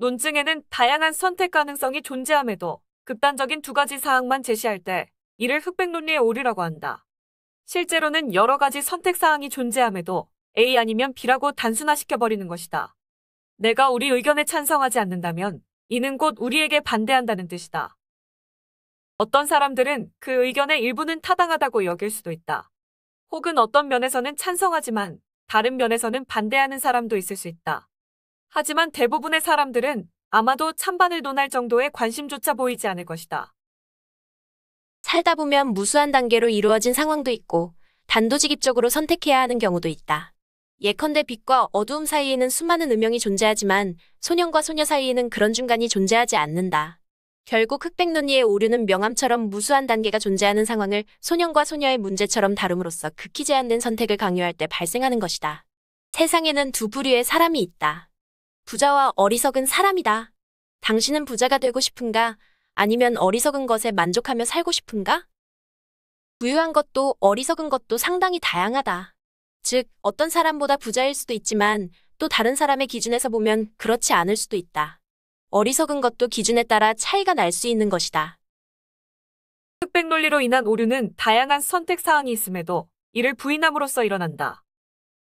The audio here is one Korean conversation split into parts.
논증에는 다양한 선택 가능성이 존재함에도 극단적인 두 가지 사항만 제시할 때 이를 흑백 논리의 오류라고 한다. 실제로는 여러 가지 선택 사항이 존재함에도 A 아니면 B라고 단순화시켜버리는 것이다. 내가 우리 의견에 찬성하지 않는다면 이는 곧 우리에게 반대한다는 뜻이다. 어떤 사람들은 그 의견의 일부는 타당하다고 여길 수도 있다. 혹은 어떤 면에서는 찬성하지만 다른 면에서는 반대하는 사람도 있을 수 있다. 하지만 대부분의 사람들은 아마도 찬반을 논할 정도의 관심조차 보이지 않을 것이다. 살다 보면 무수한 단계로 이루어진 상황도 있고 단도직입적으로 선택해야 하는 경우도 있다. 예컨대 빛과 어두움 사이에는 수많은 음영이 존재하지만 소년과 소녀 사이에는 그런 중간이 존재하지 않는다. 결국 흑백 논의의 오류는 명암처럼 무수한 단계가 존재하는 상황을 소년과 소녀의 문제처럼 다룸으로써 극히 제한된 선택을 강요할 때 발생하는 것이다. 세상에는 두 부류의 사람이 있다. 부자와 어리석은 사람이다. 당신은 부자가 되고 싶은가? 아니면 어리석은 것에 만족하며 살고 싶은가? 부유한 것도 어리석은 것도 상당히 다양하다. 즉, 어떤 사람보다 부자일 수도 있지만 또 다른 사람의 기준에서 보면 그렇지 않을 수도 있다. 어리석은 것도 기준에 따라 차이가 날 수 있는 것이다. 흑백 논리로 인한 오류는 다양한 선택 사항이 있음에도 이를 부인함으로써 일어난다.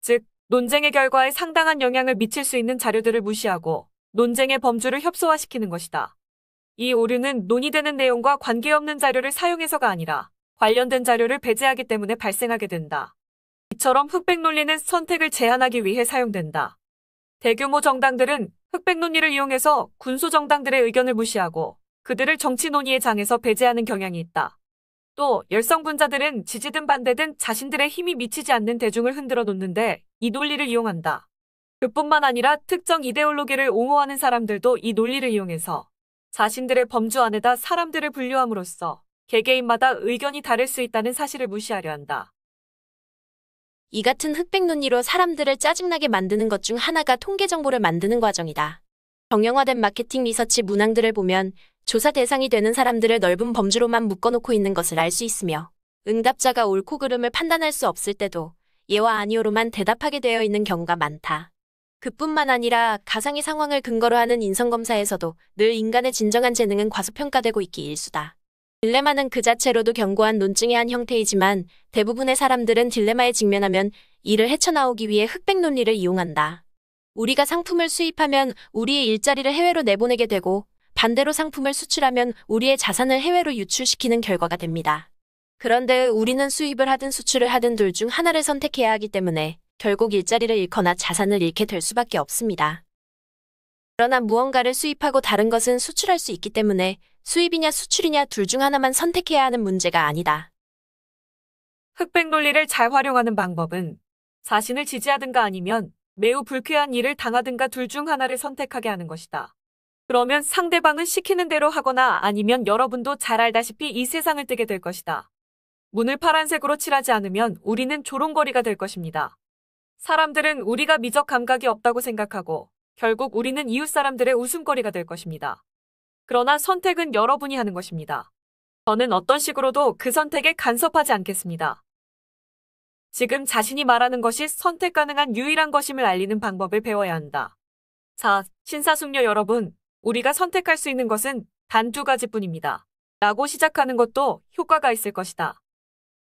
즉, 논쟁의 결과에 상당한 영향을 미칠 수 있는 자료들을 무시하고 논쟁의 범주를 협소화시키는 것이다. 이 오류는 논의되는 내용과 관계없는 자료를 사용해서가 아니라 관련된 자료를 배제하기 때문에 발생하게 된다. 이처럼 흑백 논리는 선택을 제한하기 위해 사용된다. 대규모 정당들은 흑백 논리를 이용해서 군소 정당들의 의견을 무시하고 그들을 정치 논의의 장에서 배제하는 경향이 있다. 또 열성분자들은 지지든 반대든 자신들의 힘이 미치지 않는 대중을 흔들어 놓는데 이 논리를 이용한다. 그뿐만 아니라 특정 이데올로기를 옹호하는 사람들도 이 논리를 이용해서 자신들의 범주 안에다 사람들을 분류함으로써 개개인마다 의견이 다를 수 있다는 사실을 무시하려 한다. 이 같은 흑백 논리로 사람들을 짜증나게 만드는 것 중 하나가 통계 정보를 만드는 과정이다. 정형화된 마케팅 리서치 문항들을 보면 조사 대상이 되는 사람들을 넓은 범주로만 묶어놓고 있는 것을 알 수 있으며 응답자가 옳고 그름을 판단할 수 없을 때도 예와 아니오로만 대답하게 되어 있는 경우가 많다. 그뿐만 아니라 가상의 상황을 근거로 하는 인성검사에서도 늘 인간의 진정한 재능은 과소평가되고 있기 일수다. 딜레마는 그 자체로도 견고한 논증의 한 형태이지만 대부분의 사람들은 딜레마에 직면하면 이를 헤쳐나오기 위해 흑백 논리를 이용한다. 우리가 상품을 수입하면 우리의 일자리를 해외로 내보내게 되고 반대로 상품을 수출하면 우리의 자산을 해외로 유출시키는 결과가 됩니다. 그런데 우리는 수입을 하든 수출을 하든 둘 중 하나를 선택해야 하기 때문에 결국 일자리를 잃거나 자산을 잃게 될 수밖에 없습니다. 그러나 무언가를 수입하고 다른 것은 수출할 수 있기 때문에 수입이냐 수출이냐 둘 중 하나만 선택해야 하는 문제가 아니다. 흑백 논리를 잘 활용하는 방법은 자신을 지지하든가 아니면 매우 불쾌한 일을 당하든가 둘 중 하나를 선택하게 하는 것이다. 그러면 상대방은 시키는 대로 하거나 아니면 여러분도 잘 알다시피 이 세상을 뜨게 될 것이다. 문을 파란색으로 칠하지 않으면 우리는 조롱거리가 될 것입니다. 사람들은 우리가 미적 감각이 없다고 생각하고 결국 우리는 이웃 사람들의 웃음거리가 될 것입니다. 그러나 선택은 여러분이 하는 것입니다. 저는 어떤 식으로도 그 선택에 간섭하지 않겠습니다. 지금 자신이 말하는 것이 선택 가능한 유일한 것임을 알리는 방법을 배워야 한다. 자, 신사숙녀 여러분, 우리가 선택할 수 있는 것은 단 두 가지뿐입니다. 라고 시작하는 것도 효과가 있을 것이다.